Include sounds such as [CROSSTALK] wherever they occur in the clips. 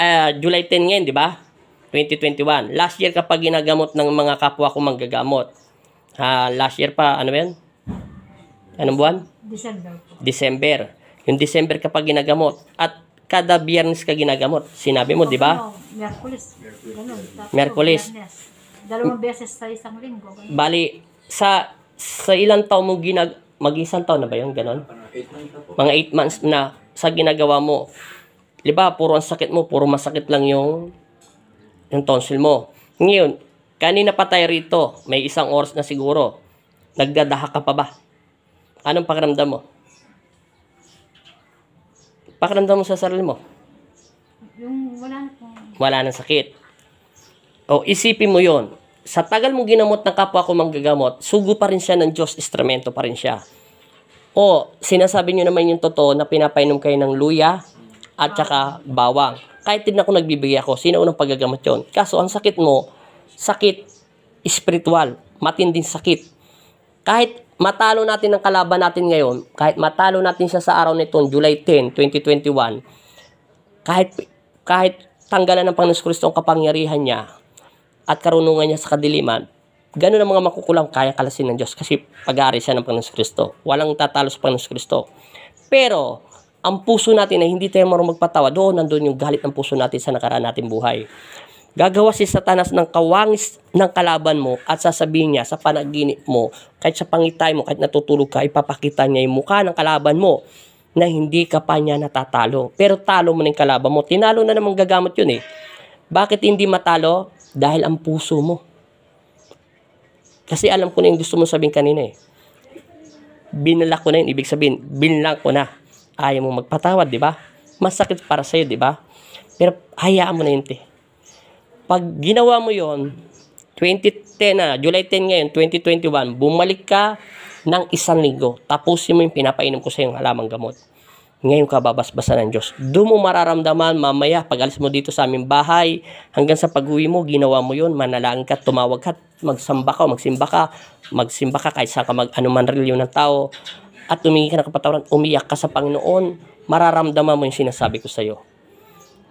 uh, July 10 ngayon, di ba? 2021. Last year kapag ginagamot ng mga kapwa ko manggagamot. Uh, last year pa, ano yan? Anong buwan? December. December. Yung December kapag ginagamot. At kada biyernes ka ginagamot. Sinabi mo, di ba? No, Merkulis. Merkulis. Dalawang beses sa isang linggo. Ganun. Bali, sa sa ilang taon mo ginag... Mag-isang taon na ba yun? Ganon? Mga 8 months na sa ginagawa mo Di ba, puro ang sakit mo, puro masakit lang yung, yung tonsil mo. Ngayon, kanina pa tayo rito, may isang oras na siguro, nagdadaha ka pa ba? Anong pakiramdam mo? Pakiramdam mo sa sarili mo? Yung wala na Wala nang sakit. O, isipin mo yon Sa tagal mong ginamot ng kapwa ko manggagamot, sugo pa rin siya ng Diyos, instrumento pa rin siya. O, sinasabi nyo naman yung totoo na pinapainom kayo ng luya, at saka bawang. Kahit din ako nagbibigay ako, sino unang paggagamot yon? Kaso ang sakit mo, sakit spiritual, matinding sakit. Kahit matalo natin ang kalaban natin ngayon, kahit matalo natin siya sa araw nito, July 10, 2021, kahit, kahit tanggalan ng Panginoon Kristo ang kapangyarihan niya at karunungan niya sa kadiliman, ganun ang mga makukulang kaya kalasin ng Diyos kasi pag-aari siya ng Panginoon Kristo. Walang tatalo sa Panginoon Kristo. Pero, ang puso natin ay hindi tayo marunong magpatawa. Doon nandoon yung galit ng puso natin sa nakaraan natin buhay. Gagawa si Satanas ng kawangis ng kalaban mo at sasabihin niya sa panaginip mo, kahit sa pangitay mo, kahit natutulog ka, ipapakita niya yung mukha ng kalaban mo na hindi ka pa niya natatalo. Pero talo mo yung kalaban mo. Tinalo na namang gagamot yun eh. Bakit hindi matalo? Dahil ang puso mo. Kasi alam ko na yung gusto mo sabihin kanina eh. Binalak ko na yun. Ibig sabihin, binlang ko na ayaw mo magpatawad, di ba? Masakit para sa'yo, di ba? Pero hayaan mo na yun, te. Pag ginawa mo yon 2010 na, July 10 ngayon, 2021, bumalik ka ng isang linggo. Tapusin mo yung pinapainom ko sa yung halamang gamot. Ngayon ka babasbasan ng Diyos. Doon mo mararamdaman mamaya pag alis mo dito sa aming bahay, hanggang sa pag-uwi mo, ginawa mo yon manalangin ka, tumawag ka, magsamba ka, magsimba ka, magsimba ka kahit sa ka mag anuman reliyon ng tao, at tumingin ka ng kapatawaran, umiyak ka sa Panginoon, mararamdaman mo yung sinasabi ko sa iyo.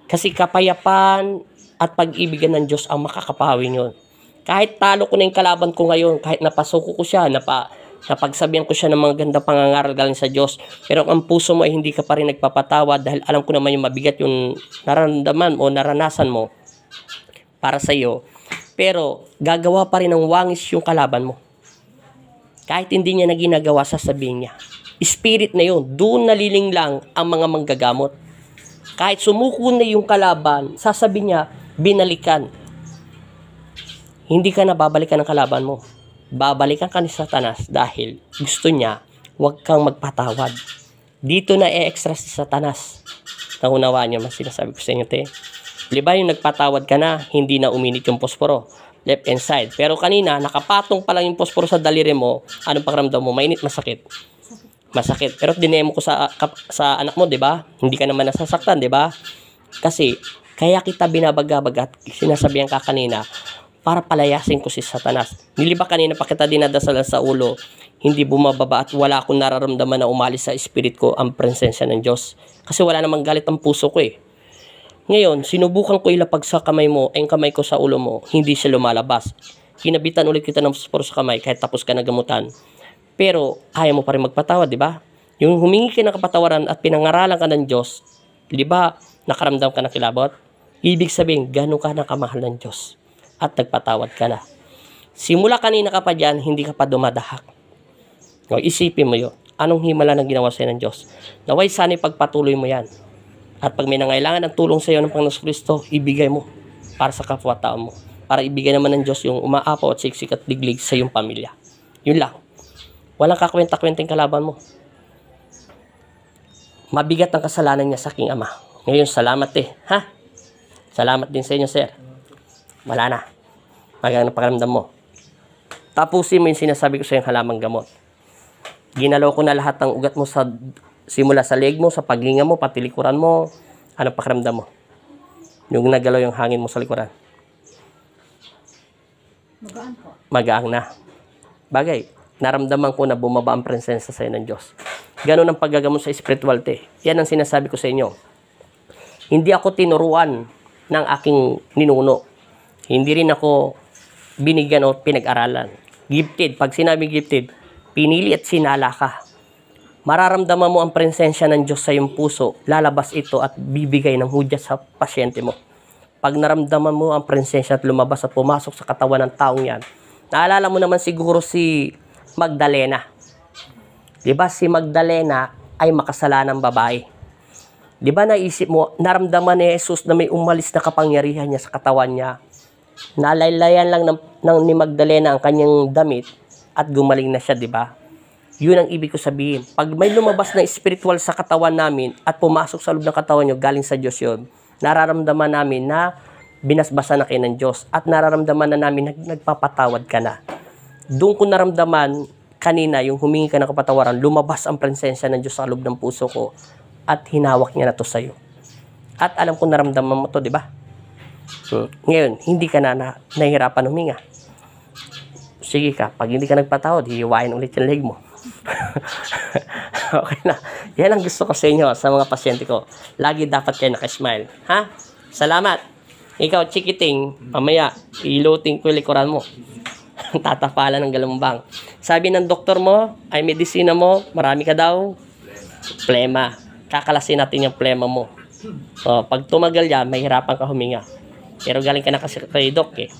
Kasi kapayapaan at pag-ibigan ng Diyos ang makakapawi niyo. Kahit talo ko na yung kalaban ko ngayon, kahit napasuko ko siya, napa, napagsabihan ko siya ng mga ganda pangangaral galing sa Diyos, pero kung ang puso mo ay hindi ka pa rin nagpapatawa dahil alam ko naman yung mabigat yung naramdaman o naranasan mo para sa iyo, pero gagawa pa rin ng wangis yung kalaban mo. Kahit hindi niya na ginagawa, sasabihin niya. Spirit na yun. Doon naliling lang ang mga manggagamot. Kahit sumuko na yung kalaban, sasabihin niya, binalikan. Hindi ka na babalikan ng kalaban mo. Babalikan ka ni Satanas dahil gusto niya huwag kang magpatawad. Dito na e-extra si Satanas. Naunawa niya, mas sinasabi ko sa inyo, te. Di yung nagpatawad ka na, hindi na uminit yung posporo left and side. Pero kanina, nakapatong pa lang yung posporo sa daliri mo, anong pakiramdam mo? Mainit, masakit? Masakit. Pero dinemo ko sa, sa anak mo, di ba? Hindi ka naman nasasaktan, di ba? Kasi, kaya kita binabagabag at sinasabihan ka kanina, para palayasin ko si Satanas. Niliba kanina pa kita dinadasalan sa ulo, hindi bumababa at wala akong nararamdaman na umalis sa spirit ko ang presensya ng Diyos. Kasi wala namang galit ang puso ko eh. Ngayon, sinubukan ko ilapag sa kamay mo ang kamay ko sa ulo mo, hindi siya lumalabas. Kinabitan ulit kita ng spor sa kamay kahit tapos ka gamutan. Pero, kaya mo pa rin magpatawad, di ba? Yung humingi ka ng kapatawaran at pinangaralan ka ng Diyos, di ba, nakaramdam ka na kilabot? Ibig sabihin, ganun ka nakamahal ng Diyos at nagpatawad ka na. Simula kanina ka pa dyan, hindi ka pa dumadahak. O, isipin mo yun. Anong himala na ginawa sa'yo ng Diyos? Naway sana'y pagpatuloy mo yan. At pag may nangailangan ng tulong sa iyo ng Panginoon Kristo, ibigay mo para sa kapwa-tao mo. Para ibigay naman ng Diyos yung umaapaw at siksik at diglig sa iyong pamilya. Yun lang. Walang kakwenta-kwenteng kalaban mo. Mabigat ang kasalanan niya sa aking ama. Ngayon, salamat eh. Ha? Salamat din sa inyo, sir. Wala na. Magandang pakiramdam mo. Tapusin mo yung sinasabi ko sa yung halamang gamot. Ginalaw ko na lahat ng ugat mo sa Simula sa leg mo, sa paghinga mo, pati likuran mo, ano pakiramdam mo? Yung nagalaw yung hangin mo sa likuran. Magaan po. Magaan na. Bagay, naramdaman ko na bumaba ang presensya sa ng Diyos. Ganon ang paggagamot sa spirituality. Yan ang sinasabi ko sa inyo. Hindi ako tinuruan ng aking ninuno. Hindi rin ako binigyan o pinag-aralan. Gifted. Pag sinabi gifted, pinili at sinala ka mararamdaman mo ang presensya ng Diyos sa iyong puso, lalabas ito at bibigay ng hudya sa pasyente mo. Pag naramdaman mo ang presensya at lumabas at pumasok sa katawan ng taong yan, naalala mo naman siguro si Magdalena. Di ba si Magdalena ay makasalanang babae. Di ba naisip mo, naramdaman ni Jesus na may umalis na kapangyarihan niya sa katawan niya. Nalaylayan lang ng, ng, ni Magdalena ang kanyang damit at gumaling na siya, di ba? Yun ang ibig ko sabihin. Pag may lumabas na spiritual sa katawan namin at pumasok sa loob ng katawan nyo, galing sa Diyos yun, nararamdaman namin na binasbasa na kayo ng Diyos at nararamdaman na namin na nagpapatawad ka na. Doon ko naramdaman kanina yung humingi ka ng kapatawaran, lumabas ang presensya ng Diyos sa loob ng puso ko at hinawak niya na to sa'yo. At alam ko naramdaman mo to, di ba? So, ngayon, hindi ka na, na nahihirapan huminga. Sige ka, pag hindi ka nagpatawad, hihiwain ulit yung leg mo. [LAUGHS] okay na. Yan ang gusto ko sa inyo, sa mga pasyente ko. Lagi dapat kayo nakasmile. Ha? Salamat. Ikaw, chikiting, mamaya, iluting ko yung likuran mo. [LAUGHS] Tatapalan ng galumbang. Sabi ng doktor mo, ay medisina mo, marami ka daw, plema. Kakalasin natin yung plema mo. So, pag tumagal yan, mahirapan ka huminga. Pero galing ka na kasi kay Doc eh.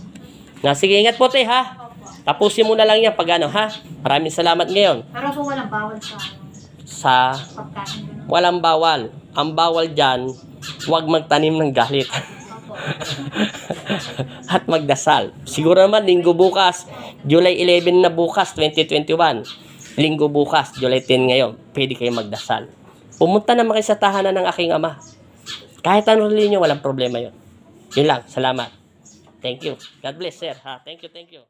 Na, sige, ingat po te ha. Tapusin mo na lang yan pag ano ha. Maraming salamat ngayon. Pero po walang bawal sa ano, sa pagkain. Walang bawal. Ang bawal dyan, huwag magtanim ng galit. [LAUGHS] At magdasal. Siguro naman, linggo bukas, July 11 na bukas, 2021. Linggo bukas, July 10 ngayon, pwede kayong magdasal. Pumunta naman kayo sa tahanan ng aking ama. Kahit ano rin nyo, walang problema yon. Yun lang. Salamat. Thank you. God bless, sir. Ha? Thank you, thank you.